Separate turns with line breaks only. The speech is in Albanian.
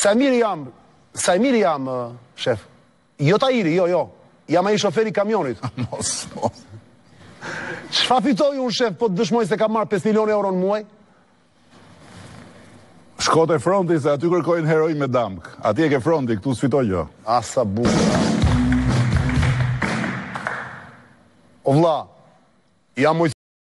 Sa mirë jam, sa mirë jam, shef. Jo ta iri, jo, jo. Jam a i shoferi kamionit. mos, mos. Shfa fitoj unë, shef, po të dëshmoj se ka marrë 5 milion euro në muaj?
Shkote fronti se aty kërkojnë heroin me damk. Aty e ke fronti, këtu s'fitoj jo. Asa bukë. O vla,
jam mojtë.